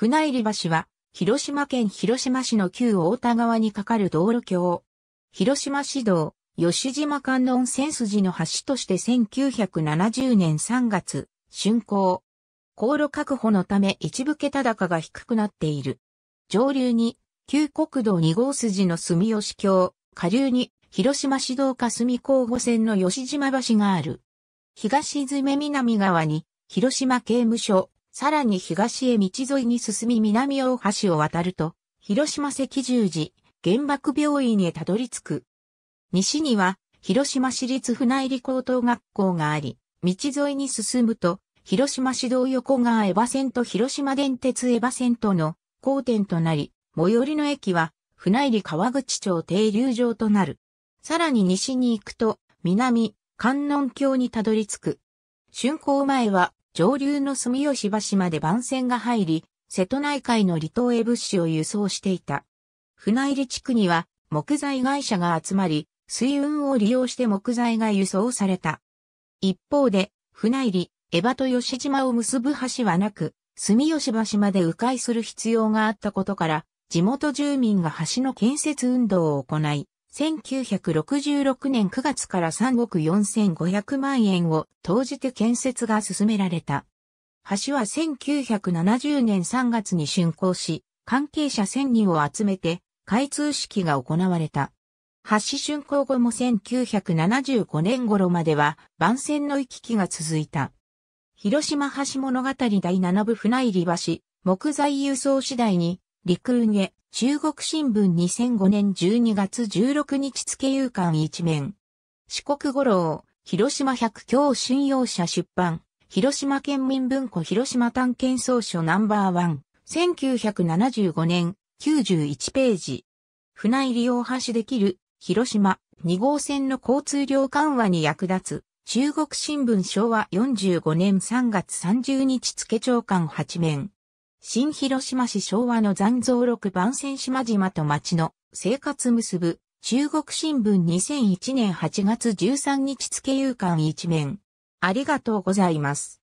船入橋は、広島県広島市の旧大田川に架かる道路橋。広島市道、吉島観音線筋の橋として1970年3月、竣工。航路確保のため一部桁高が低くなっている。上流に、旧国道2号筋の住吉橋、下流に、広島市道霞交互線の吉島橋がある。東詰南側に、広島刑務所、さらに東へ道沿いに進み南大橋を渡ると、広島赤十字、原爆病院へたどり着く。西には、広島市立船入高等学校があり、道沿いに進むと、広島市道横川エバ線と広島電鉄エバ線との交点となり、最寄りの駅は、船入川口町停留場となる。さらに西に行くと、南、観音橋にたどり着く。春光前は、上流の住吉橋まで番線が入り、瀬戸内海の離島へ物資を輸送していた。船入地区には木材会社が集まり、水運を利用して木材が輸送された。一方で、船入、り、江場と吉島を結ぶ橋はなく、住吉橋まで迂回する必要があったことから、地元住民が橋の建設運動を行い、1966年9月から3億4500万円を投じて建設が進められた。橋は1970年3月に竣工し、関係者1000人を集めて開通式が行われた。橋竣工後も1975年頃までは番線の行き来が続いた。広島橋物語第7部船入り橋、木材輸送次第に陸運へ、中国新聞2005年12月16日付夕刊一面。四国五郎、広島百教信用社出版。広島県民文庫広島探検総書ナンバーワン。1975年、91ページ。船入りを発橋できる、広島、2号線の交通量緩和に役立つ。中国新聞昭和45年3月30日付長官8面。新広島市昭和の残像6番線島々と町の生活結ぶ、中国新聞2001年8月13日付夕刊一面。ありがとうございます。